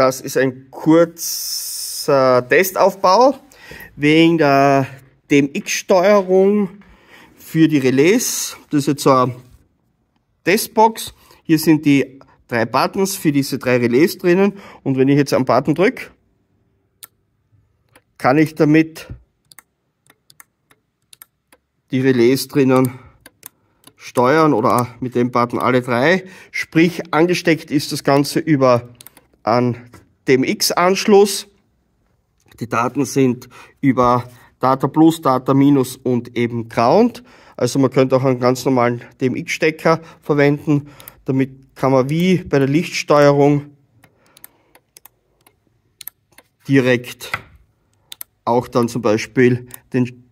Das ist ein kurzer Testaufbau wegen der DMX-Steuerung für die Relais. Das ist jetzt so eine Testbox. Hier sind die drei Buttons für diese drei Relais drinnen. Und wenn ich jetzt am Button drücke, kann ich damit die Relais drinnen steuern oder mit dem Button alle drei. Sprich, angesteckt ist das Ganze über einen dem X-Anschluss. Die Daten sind über Data Plus, Data Minus und eben Ground. Also man könnte auch einen ganz normalen DMX-Stecker verwenden. Damit kann man wie bei der Lichtsteuerung direkt auch dann zum Beispiel den,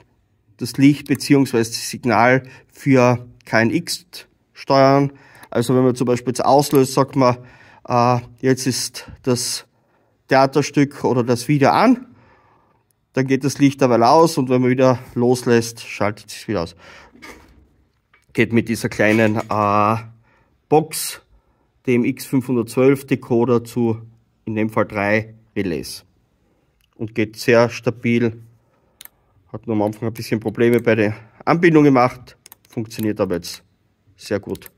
das Licht bzw. das Signal für kein X steuern. Also wenn man zum Beispiel jetzt auslöst, sagt man, äh, jetzt ist das Theaterstück oder das Video an, dann geht das Licht dabei aus und wenn man wieder loslässt, schaltet es wieder aus. Geht mit dieser kleinen äh, Box, dem X512 Decoder zu, in dem Fall drei Relais. Und geht sehr stabil. Hat nur am Anfang ein bisschen Probleme bei der Anbindung gemacht, funktioniert aber jetzt sehr gut.